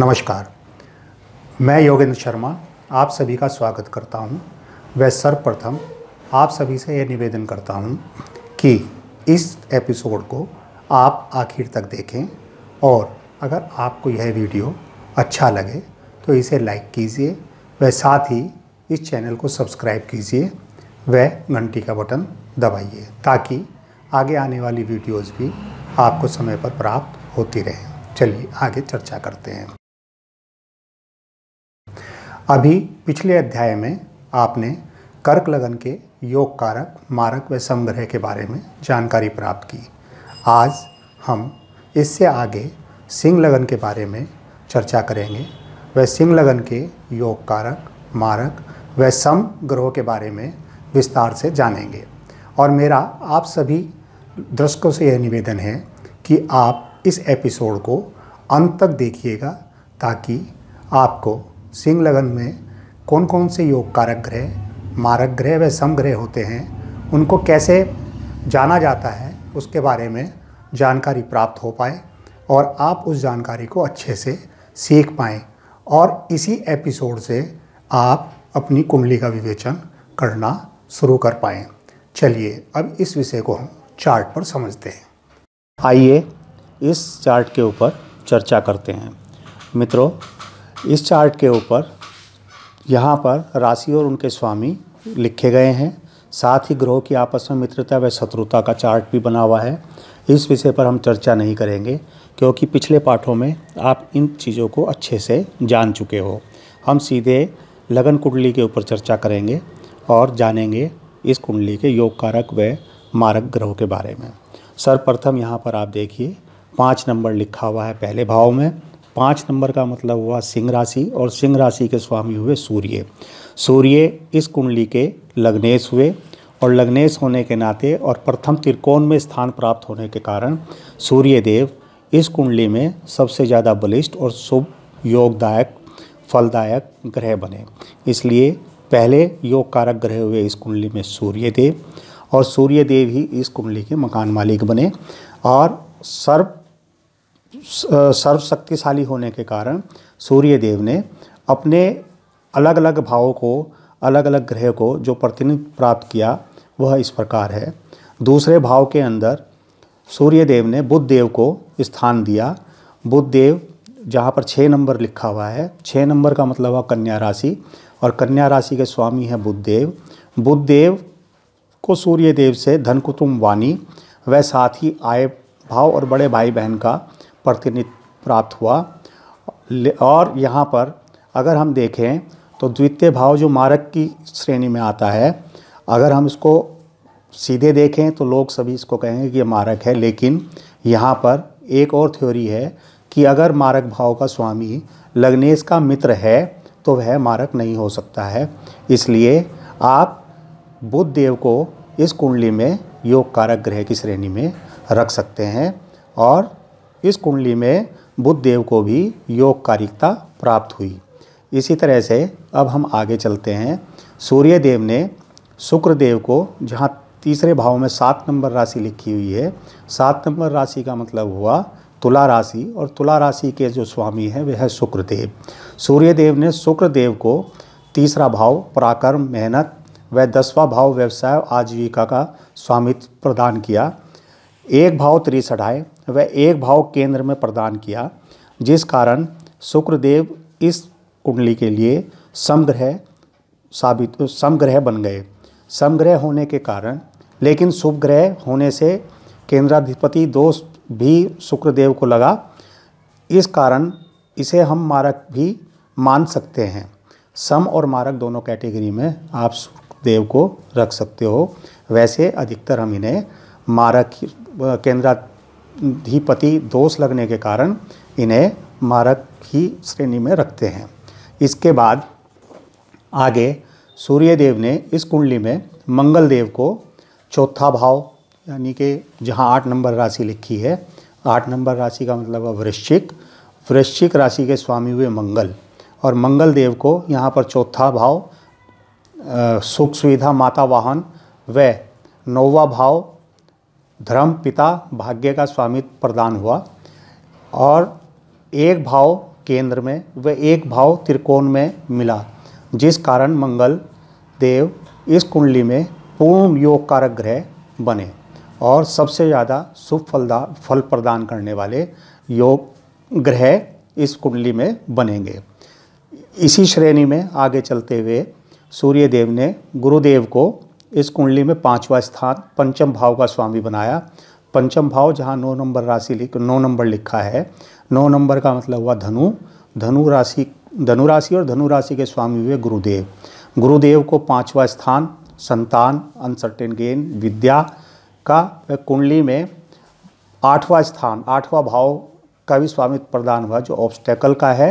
नमस्कार मैं योगेंद्र शर्मा आप सभी का स्वागत करता हूं। वह सर्वप्रथम आप सभी से यह निवेदन करता हूं कि इस एपिसोड को आप आखिर तक देखें और अगर आपको यह वीडियो अच्छा लगे तो इसे लाइक कीजिए वह साथ ही इस चैनल को सब्सक्राइब कीजिए वह घंटी का बटन दबाइए ताकि आगे आने वाली वीडियोज़ भी आपको समय पर प्राप्त होती रहें चलिए आगे चर्चा करते हैं अभी पिछले अध्याय में आपने कर्क लगन के योग कारक मारक व समग्रह के बारे में जानकारी प्राप्त की आज हम इससे आगे सिंह लगन के बारे में चर्चा करेंगे व सिंह लगन के योग कारक मारक व सम ग्रह के बारे में विस्तार से जानेंगे और मेरा आप सभी दर्शकों से यह निवेदन है कि आप इस एपिसोड को अंत तक देखिएगा ताकि आपको सिंह लगन में कौन कौन से योग कारक ग्रह मारक ग्रह व समग्रह होते हैं उनको कैसे जाना जाता है उसके बारे में जानकारी प्राप्त हो पाए और आप उस जानकारी को अच्छे से सीख पाएँ और इसी एपिसोड से आप अपनी कुंडली का विवेचन करना शुरू कर पाएँ चलिए अब इस विषय को हम चार्ट पर समझते हैं आइए इस चार्ट के ऊपर चर्चा करते हैं मित्रों इस चार्ट के ऊपर यहाँ पर राशि और उनके स्वामी लिखे गए हैं साथ ही ग्रहों की आपस में मित्रता व शत्रुता का चार्ट भी बना हुआ है इस विषय पर हम चर्चा नहीं करेंगे क्योंकि पिछले पाठों में आप इन चीज़ों को अच्छे से जान चुके हो हम सीधे लगन कुंडली के ऊपर चर्चा करेंगे और जानेंगे इस कुंडली के योग कारक व मारक ग्रहों के बारे में सर्वप्रथम यहाँ पर आप देखिए पाँच नंबर लिखा हुआ है पहले भाव में पाँच नंबर का मतलब हुआ सिंह राशि और सिंह राशि के स्वामी हुए सूर्य सूर्य इस कुंडली के लग्नेश हुए और लग्नेश होने के नाते और प्रथम त्रिकोण में स्थान प्राप्त होने के कारण सूर्य देव इस कुंडली में सबसे ज़्यादा बलिष्ठ और शुभ योगदायक फलदायक ग्रह बने इसलिए पहले योग कारक ग्रह हुए इस कुंडली में सूर्य देव और सूर्य देव ही इस कुंडली के मकान मालिक बने और सर्व सर्वशक्तिशाली होने के कारण सूर्य देव ने अपने अलग अलग भावों को अलग अलग ग्रह को जो प्रतिनिधित्व प्राप्त किया वह इस प्रकार है दूसरे भाव के अंदर सूर्य देव ने बुद्ध देव को स्थान दिया बुद्ध देव जहाँ पर छः नंबर लिखा हुआ है छः नंबर का मतलब है कन्या राशि और कन्या राशि के स्वामी हैं बुद्ध देव बुद्ध देव को सूर्य देव से धन कुटुम्ब वाणी व साथ ही आय भाव और बड़े भाई बहन का प्रतिनिधित्व प्राप्त हुआ और यहाँ पर अगर हम देखें तो द्वितीय भाव जो मारक की श्रेणी में आता है अगर हम इसको सीधे देखें तो लोग सभी इसको कहेंगे कि ये मारक है लेकिन यहाँ पर एक और थ्योरी है कि अगर मारक भाव का स्वामी लग्नेश का मित्र है तो वह मारक नहीं हो सकता है इसलिए आप बुद्ध देव को इस कुंडली में योग कारक ग्रह की श्रेणी में रख सकते हैं और इस कुंडली में बुद्ध देव को भी योग कारिकता प्राप्त हुई इसी तरह से अब हम आगे चलते हैं सूर्य देव ने शुक्र देव को जहाँ तीसरे भाव में सात नंबर राशि लिखी हुई है सात नंबर राशि का मतलब हुआ तुला राशि और तुला राशि के जो स्वामी हैं वह है शुक्रदेव सूर्यदेव ने शुक्रदेव को तीसरा भाव पराक्रम मेहनत व दसवा भाव व्यवसाय आजीविका का स्वामित्व प्रदान किया एक भाव त्रिसढ़ाए व एक भाव केंद्र में प्रदान किया जिस कारण शुक्रदेव इस कुंडली के लिए समग्रह साबित समग्रह बन गए समग्रह होने के कारण लेकिन शुभ ग्रह होने से केंद्राधिपति दोष भी शुक्रदेव को लगा इस कारण इसे हम मारक भी मान सकते हैं सम और मारक दोनों कैटेगरी में आप शुक्रदेव को रख सकते हो वैसे अधिकतर हम इन्हें मारक केंद्राधिपति दोष लगने के कारण इन्हें मारक ही श्रेणी में रखते हैं इसके बाद आगे सूर्यदेव ने इस कुंडली में मंगल देव को चौथा भाव यानी कि जहाँ आठ नंबर राशि लिखी है आठ नंबर राशि का मतलब है वृश्चिक वृश्चिक राशि के स्वामी हुए मंगल और मंगल देव को यहाँ पर चौथा भाव सुख सुविधा माता वाहन व नौवा भाव धर्म पिता भाग्य का स्वामित्व प्रदान हुआ और एक भाव केंद्र में व एक भाव त्रिकोण में मिला जिस कारण मंगल देव इस कुंडली में पूर्ण योग कारक ग्रह बने और सबसे ज़्यादा शुभ फलदा फल प्रदान करने वाले योग ग्रह इस कुंडली में बनेंगे इसी श्रेणी में आगे चलते हुए सूर्य देव ने गुरुदेव को इस कुंडली में पांचवा स्थान पंचम भाव का स्वामी बनाया पंचम भाव जहाँ नौ नंबर राशि लिख नौ नंबर लिखा है नौ नंबर का मतलब हुआ धनु धनु राशि धनु राशि और धनु राशि के स्वामी हुए गुरुदेव गुरुदेव को पांचवा स्थान संतान अनसर्टेन गेन विद्या का कुंडली में आठवां स्थान आठवां भाव का भी स्वामित्व प्रदान हुआ जो ऑब्स्टेकल का है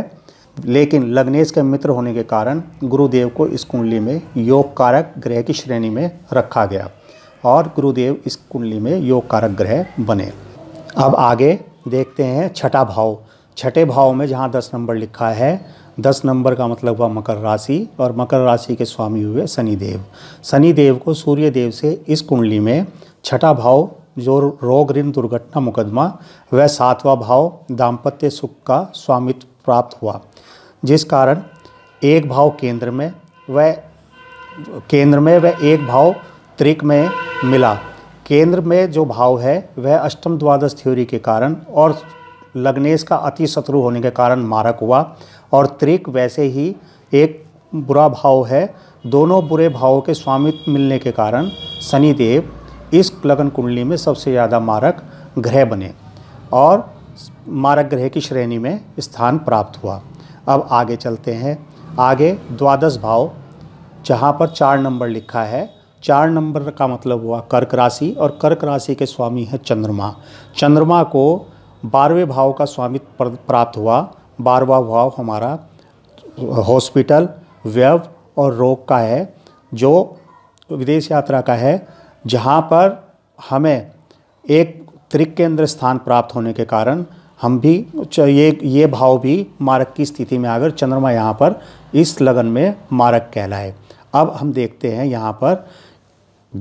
लेकिन लग्नेश के मित्र होने के कारण गुरुदेव को इस कुंडली में योग कारक ग्रह की श्रेणी में रखा गया और गुरुदेव इस कुंडली में योग कारक ग्रह बने अब आगे देखते हैं छठा भाव छठे भाव में जहाँ दस नंबर लिखा है दस नंबर का मतलब हुआ मकर राशि और मकर राशि के स्वामी हुए शनिदेव शनिदेव को सूर्य देव से इस कुंडली में छठा भाव जो रोग ऋण दुर्घटना मुकदमा वह सातवां भाव दाम्पत्य सुख का स्वामित्व प्राप्त हुआ जिस कारण एक भाव केंद्र में व केंद्र में वह एक भाव त्रिक में मिला केंद्र में जो भाव है वह अष्टम द्वादश थ्योरी के कारण और लग्नेश का अति शत्रु होने के कारण मारक हुआ और त्रिक वैसे ही एक बुरा भाव है दोनों बुरे भावों के स्वामित्व मिलने के कारण शनिदेव इस लगन कुंडली में सबसे ज़्यादा मारक ग्रह बने और मारक ग्रह की श्रेणी में स्थान प्राप्त हुआ अब आगे चलते हैं आगे द्वादश भाव जहाँ पर चार नंबर लिखा है चार नंबर का मतलब हुआ कर्क राशि और कर्क राशि के स्वामी है चंद्रमा चंद्रमा को बारहवें भाव का स्वामित्व प्राप्त हुआ बारहवा भाव हमारा हॉस्पिटल व्यव और रोग का है जो विदेश यात्रा का है जहाँ पर हमें एक त्रिक अंदर स्थान प्राप्त होने के कारण हम भी ये ये भाव भी मारक की स्थिति में आकर चंद्रमा यहाँ पर इस लगन में मारक कहलाए अब हम देखते हैं यहाँ पर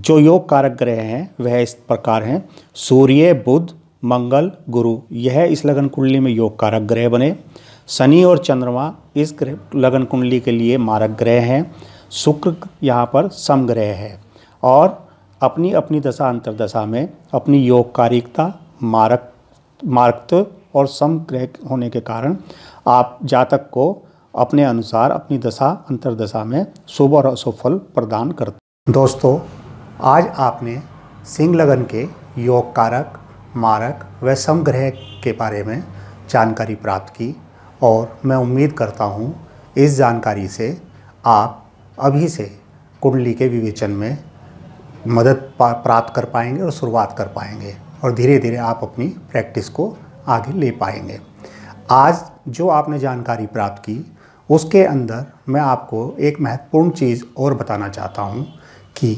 जो योग कारक ग्रह हैं वह इस प्रकार हैं सूर्य बुध मंगल गुरु यह इस लगन कुंडली में योग कारक ग्रह बने शनि और चंद्रमा इस ग्रह लगन कुंडली के लिए मारक ग्रह हैं शुक्र यहाँ पर समग्रह है और अपनी अपनी दशा अंतर्दशा में अपनी योग कारिकता मारक मार्क्त और सम क्रैक होने के कारण आप जातक को अपने अनुसार अपनी दशा अंतरदशा में शुभ और असुफल प्रदान करते दोस्तों आज आपने सिंह लगन के योग कारक मारक व समग्रह के बारे में जानकारी प्राप्त की और मैं उम्मीद करता हूँ इस जानकारी से आप अभी से कुंडली के विवेचन में मदद प्राप्त कर पाएंगे और शुरुआत कर पाएंगे और धीरे धीरे आप अपनी प्रैक्टिस को आगे ले पाएंगे आज जो आपने जानकारी प्राप्त की उसके अंदर मैं आपको एक महत्वपूर्ण चीज़ और बताना चाहता हूँ कि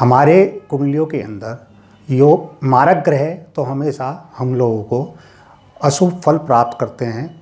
हमारे कुंडलियों के अंदर यो मारक ग्रह तो हमेशा हम लोगों को अशुभ फल प्राप्त करते हैं